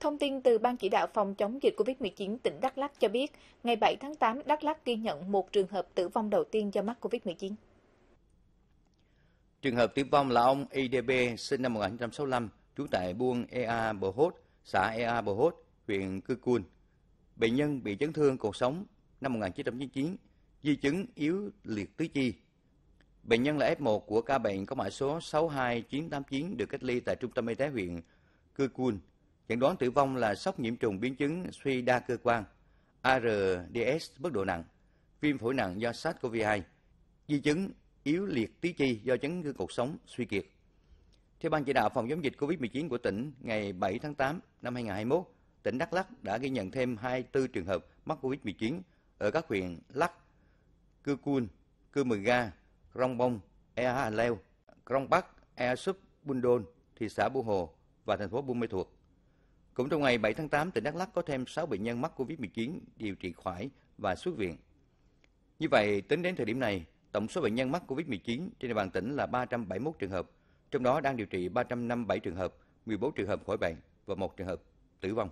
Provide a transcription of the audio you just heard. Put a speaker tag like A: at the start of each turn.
A: Thông tin từ Ban chỉ đạo phòng chống dịch COVID-19 tỉnh Đắk Lắk cho biết, ngày 7 tháng 8, Đắk Lắk ghi nhận một trường hợp tử vong đầu tiên do mắc COVID-19.
B: Trường hợp tử vong là ông IDB sinh năm 1965, trú tại buôn Ea Bờ Hốt, xã Ea Bờ Hốt, huyện Cư Cun. Bệnh nhân bị chấn thương cuộc sống năm 1999, di chứng yếu liệt tứ chi. Bệnh nhân là F1 của ca bệnh có mã số 62989 được cách ly tại trung tâm y tế huyện Cư Cun Chẩn đoán tử vong là sốc nhiễm trùng biến chứng suy đa cơ quan, ARDS mức độ nặng, viêm phổi nặng do SARS-CoV-2, di chứng yếu liệt tứ chi do chấn thương cuộc sống, suy kiệt. Theo Ban chỉ đạo phòng chống dịch COVID-19 của tỉnh, ngày 7 tháng 8 năm 2021, tỉnh Đắk lắc đã ghi nhận thêm 24 trường hợp mắc COVID-19 ở các huyện lắc, Cư Cun, Cư Mường Ga, Rong Bông, Ea Leo, rong Bắc, Ea Súp, Buôn Đôn, thị xã buôn Hồ và thành phố Buôn Mê Thuột. Cũng trong ngày 7 tháng 8, tỉnh Đắk Lắk có thêm 6 bệnh nhân mắc COVID-19 điều trị khỏi và xuất viện. Như vậy, tính đến thời điểm này, tổng số bệnh nhân mắc COVID-19 trên địa bàn tỉnh là 371 trường hợp, trong đó đang điều trị 357 trường hợp, 14 trường hợp khỏi bệnh và một trường hợp tử vong.